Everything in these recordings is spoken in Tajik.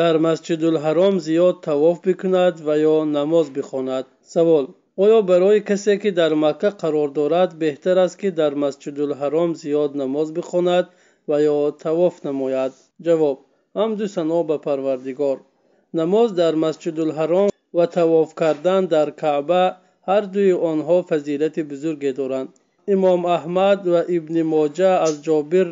дар масҷидулҳаром зиёд тавоф бикунад ва ё намоз бихонад савол оё барои касе ки дар макка қарор дорад беҳтар аст ки дар масҷидулҳаром зиёд намоз бихонад ва ё тавоф намояд ҷавоб ҳамду сано ба парвардигор намоз дар масҷидулҳаром ва тавоф кардан дар каъба ҳар дуи онҳо фазилати бузурге доранд имом аҳмад ва ибни моҷа аз ҷобир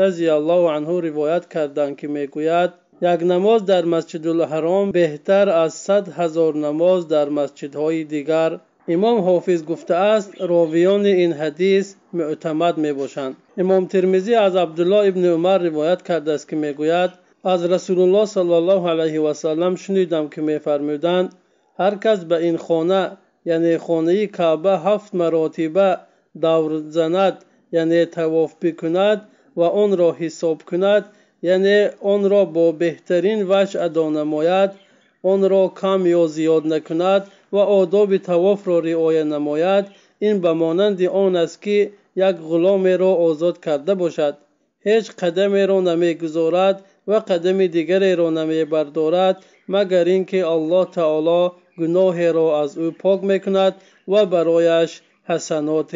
разияллоҳу анҳу ривоят карданд ки мегӯяд як намоз дар масҷидулҳаром беҳтар аз сад ҳазор намоз дар масҷидҳои дигар имом ҳофиз гуфтааст ровиёни ин ҳадис мӯътамад мебошанд имом термизӣ аз абдулло ибни умар ривоят кардааст ки мегӯяд аз расулулло сали ллоҳу алайҳи васалам шунидам ки мефармуданд ҳар кас ба ин хона яъне хонаи каъба ҳафт маротиба давр занад яъне тавоф бикунад ва онро ҳисоб кунад яъне онро бо беҳтарин ваҷ адо намояд онро кам ё зиёд накунад ва одоби тавофро риоя намояд ин ба монанди он аст ки як ғуломеро озод карда бошад ҳеҷ қадамеро намегузорад ва қадами дигареро намебардорад магар ин ки аллоҳ таъоло гуноҳеро аз ӯ пок мекунад ва барояш حسنات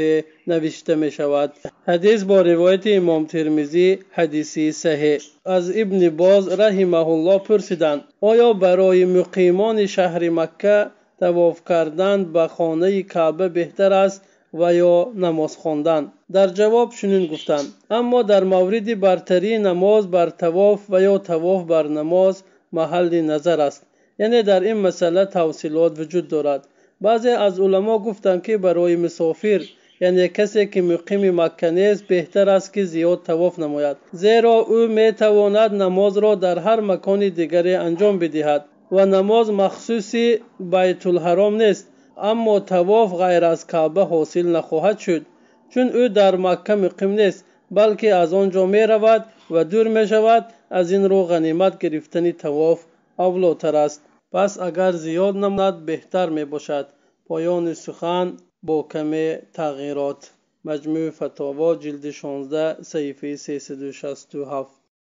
نوشته می شود حدیث با روایت امام ترمیزی حدیثی صحیح از ابن باز رحمه الله پرسیدند آیا برای مقیمان شهر مکه تواف کردن به خانه کعبه بهتر است و یا نماز خواندن در جواب چنین گفتند اما در مورد برتری نماز بر تواف و یا تواف بر نماز محل نظر است یعنی در این مسئله توصیلات وجود دارد баъзе аз улама гуфтанд ки барои мусофир яъне касе ки муқими макка нест беҳтар аст ки зиёд тавоф намояд зеро ӯ метавонад намозро дар ҳар макони дигаре анҷом бидиҳад ва намоз махсуси байтулҳаром нест аммо тавоф ғайр аз каъба ҳосил нахоҳад шуд чун ӯ дар макка муқим нест балки аз он ҷо меравад ва дур мешавад аз ин рӯ ғанимат гирифтани тавоф авлотар аст پس اگر زیاد نماند بهتر می باشد پایان سخن با کمی تغییرات مجموع فتاوا جلد 16 صفحه 367